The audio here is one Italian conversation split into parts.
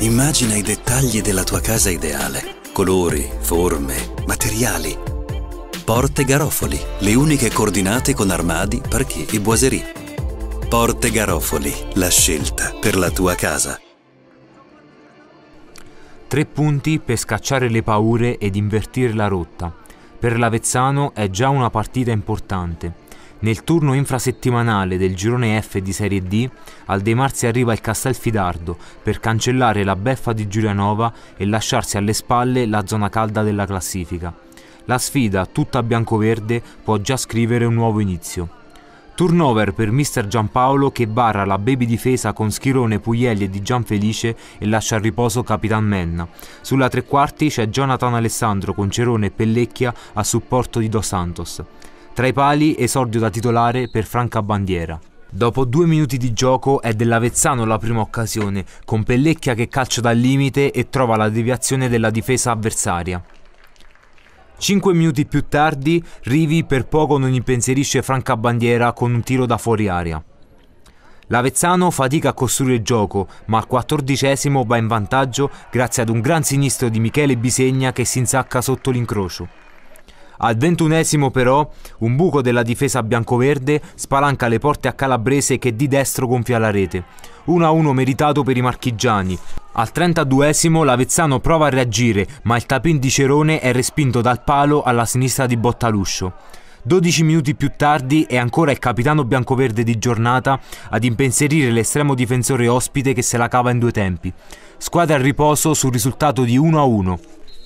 Immagina i dettagli della tua casa ideale. Colori, forme, materiali. Porte Garofoli, le uniche coordinate con armadi, parquet e boiserie. Porte Garofoli, la scelta per la tua casa. Tre punti per scacciare le paure ed invertire la rotta. Per l'Avezzano è già una partita importante nel turno infrasettimanale del girone F di Serie D, al De Marzi arriva il Castelfidardo per cancellare la beffa di Giulianova e lasciarsi alle spalle la zona calda della classifica. La sfida, tutta biancoverde, può già scrivere un nuovo inizio. Turnover per Mr. Giampaolo che barra la baby difesa con Schirone, Puglielli e di Gianfelice e lascia a riposo Capitan Menna. Sulla tre quarti c'è Jonathan Alessandro con Cerone e Pellecchia a supporto di Dos Santos. Tra i pali esordio da titolare per Franca Bandiera. Dopo due minuti di gioco è dell'Avezzano la prima occasione, con Pellecchia che calcia dal limite e trova la deviazione della difesa avversaria. Cinque minuti più tardi, Rivi per poco non impensierisce Franca Bandiera con un tiro da fuori aria. L'Avezzano fatica a costruire il gioco, ma al quattordicesimo va in vantaggio grazie ad un gran sinistro di Michele Bisegna che si insacca sotto l'incrocio. Al ventunesimo però un buco della difesa biancoverde spalanca le porte a Calabrese che di destro gonfia la rete. 1-1 meritato per i marchigiani. Al 32esimo l'Avezzano prova a reagire ma il tapin di Cerone è respinto dal palo alla sinistra di Bottaluscio. 12 minuti più tardi è ancora il capitano biancoverde di giornata ad impensierire l'estremo difensore ospite che se la cava in due tempi. Squadra a riposo sul risultato di 1-1.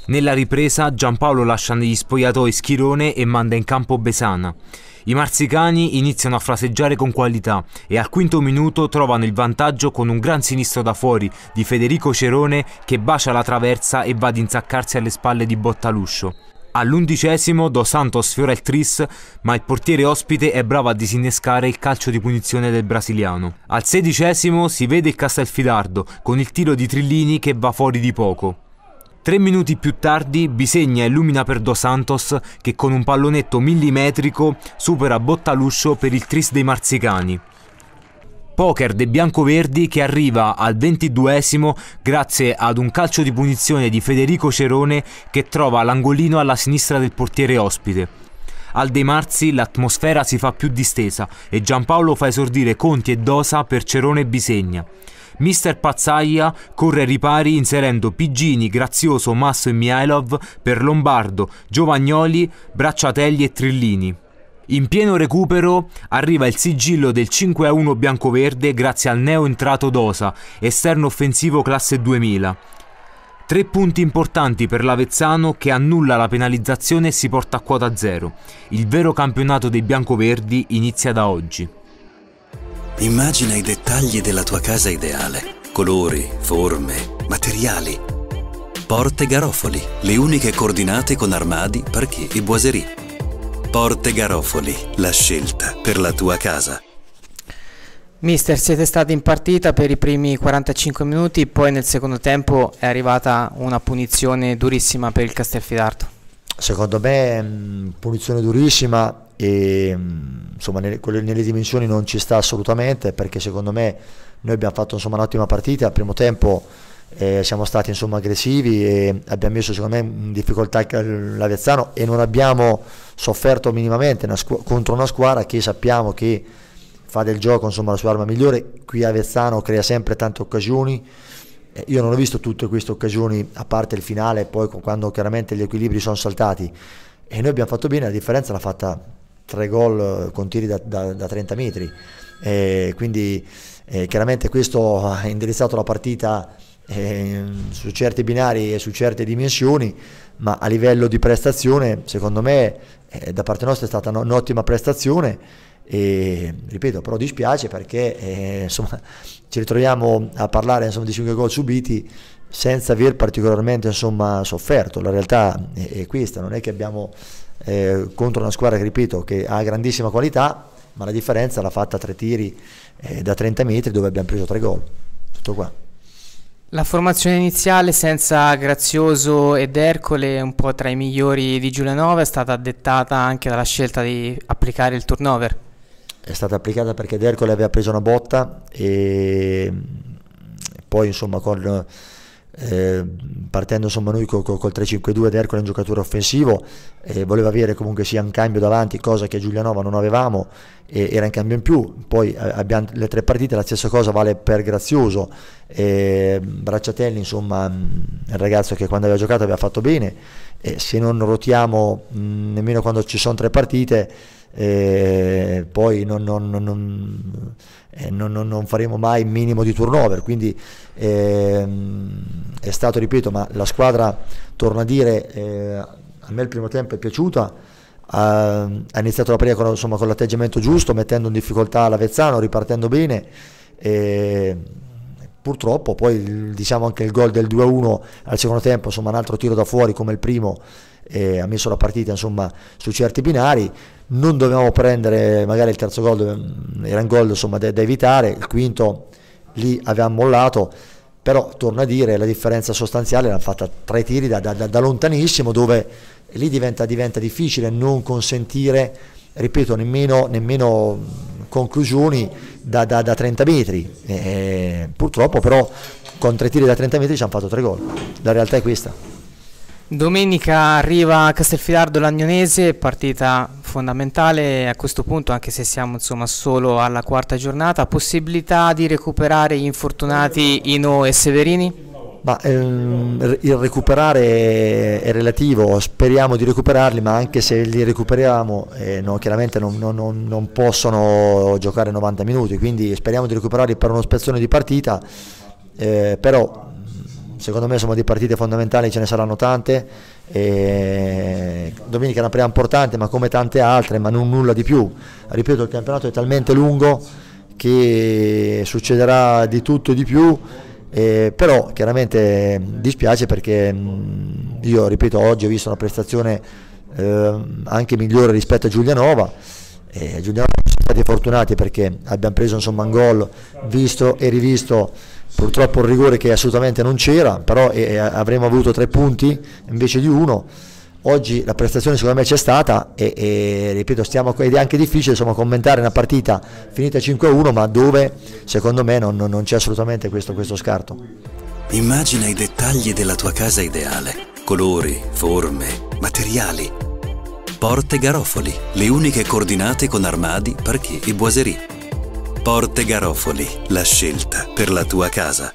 Nella ripresa Giampaolo lascia negli spogliatoi Schirone e manda in campo Besana. I marzicani iniziano a fraseggiare con qualità e al quinto minuto trovano il vantaggio con un gran sinistro da fuori di Federico Cerone che bacia la traversa e va ad insaccarsi alle spalle di Bottaluscio. All'undicesimo Dos Santos sfiora il tris, ma il portiere ospite è bravo a disinnescare il calcio di punizione del brasiliano. Al sedicesimo si vede il Castelfidardo con il tiro di Trillini che va fuori di poco. Tre minuti più tardi Bisegna illumina per Dos Santos che con un pallonetto millimetrico supera Bottaluscio per il tris dei marzicani. Poker dei biancoverdi che arriva al 22 grazie ad un calcio di punizione di Federico Cerone che trova l'angolino alla sinistra del portiere ospite. Al De Marzi l'atmosfera si fa più distesa e Giampaolo fa esordire Conti e Dosa per Cerone e Bisegna. Mister Pazzaia corre ai ripari inserendo Piggini, Grazioso, Masso e Miailov per Lombardo, Giovagnoli, Bracciatelli e Trillini. In pieno recupero arriva il sigillo del 5-1 biancoverde grazie al neo entrato Dosa, esterno offensivo classe 2000. Tre punti importanti per l'Avezzano che annulla la penalizzazione e si porta a quota zero. Il vero campionato dei biancoverdi inizia da oggi. Immagina i dettagli della tua casa ideale. Colori, forme, materiali. Porte Garofoli, le uniche coordinate con armadi, parquet e boiserie. Porte Garofoli, la scelta per la tua casa. Mister, siete stati in partita per i primi 45 minuti, poi nel secondo tempo è arrivata una punizione durissima per il Castelfidardo. Secondo me mm, punizione durissima e mm, insomma, nelle, nelle, dimensioni non ci sta assolutamente perché secondo me noi abbiamo fatto insomma, un'ottima partita, al primo tempo eh, siamo stati insomma, aggressivi e abbiamo messo secondo me in difficoltà l'Avezzano e non abbiamo sofferto minimamente una contro una squadra che sappiamo che fa del gioco la sua arma migliore, qui Avezzano crea sempre tante occasioni, eh, io non ho visto tutte queste occasioni a parte il finale poi quando chiaramente gli equilibri sono saltati e noi abbiamo fatto bene, la differenza l'ha fatta tre gol con tiri da, da, da 30 metri. E quindi eh, chiaramente questo ha indirizzato la partita eh, su certi binari e su certe dimensioni, ma a livello di prestazione, secondo me, eh, da parte nostra è stata un'ottima prestazione. E, ripeto, però dispiace perché eh, insomma, ci ritroviamo a parlare insomma, di 5 gol subiti senza aver particolarmente insomma, sofferto. La realtà è, è questa, non è che abbiamo eh, contro una squadra che ripeto che ha grandissima qualità ma la differenza l'ha fatta a tre tiri eh, da 30 metri dove abbiamo preso tre gol tutto qua la formazione iniziale senza Grazioso ed Ercole, un po' tra i migliori di Giulianova, è stata dettata anche dalla scelta di applicare il turnover? È stata applicata perché D'Ercole aveva preso una botta e mm, poi insomma con eh, Ehm, partendo insomma noi col, col, 3-5-2 ed Ercole è giocatore offensivo eh, voleva avere comunque sia un cambio davanti cosa che a Giulianova non avevamo eh, era un cambio in più poi eh, abbiamo le tre partite la stessa cosa vale per Grazioso ehm, Bracciatelli insomma mm, il ragazzo che quando aveva giocato aveva fatto bene se non rotiamo mh, mm, nemmeno quando ci sono tre partite eh, poi non, non, non, eh, non, faremo mai minimo di turnover, quindi eh, è stato, ripeto, ma la squadra, torno a dire, eh, a me il primo tempo è piaciuta, ha, ha iniziato la prima con, insomma, con l'atteggiamento giusto, mettendo in difficoltà l'Avezzano, ripartendo bene. E, purtroppo poi diciamo anche il gol del 2-1 al secondo tempo, insomma un altro tiro da fuori come il primo eh, ha messo la partita insomma, su certi binari, non dovevamo prendere magari il terzo gol, mm, era un gol insomma, da, da evitare, il quinto lì avevamo mollato, però torno a dire la differenza sostanziale l'ha fatta tre tiri da, da, da lontanissimo dove lì diventa, diventa, difficile non consentire, ripeto, nemmeno, nemmeno conclusioni da, da, 30 metri. E, purtroppo però con tre tiri da 30 metri ci hanno fatto tre gol. La realtà è questa. Domenica arriva a Castelfidardo l'Agnonese, partita fondamentale a questo punto anche se siamo insomma, solo alla quarta giornata, possibilità di recuperare gli infortunati Ino e Severini? Ma, ehm, il recuperare è relativo, speriamo di recuperarli, ma anche se li recuperiamo, eh, no, chiaramente non, non, non, possono giocare 90 minuti, quindi speriamo di recuperarli per uno spezzone di partita, eh, però secondo me insomma, di partite fondamentali ce ne saranno tante. E domenica è una prima importante, ma come tante altre, ma non nulla di più. Ripeto, il campionato è talmente lungo che succederà di tutto e di più. Eh, però chiaramente dispiace perché mh, io ripeto oggi ho visto una prestazione eh, anche migliore rispetto a Giulianova eh, Giulianova stati fortunati perché abbiamo preso insomma un gol visto e rivisto purtroppo un rigore che assolutamente non c'era però e, e avremmo avuto tre punti invece di uno oggi la prestazione secondo me c'è stata e, e, ripeto stiamo, ed è anche difficile insomma, commentare una partita finita 5-1 ma dove secondo me non, non c'è assolutamente questo, questo scarto immagina i dettagli della tua casa ideale colori, forme, materiali Porte Garofoli, le uniche coordinate con armadi, parquet e boiserie. Porte Garofoli, la scelta per la tua casa.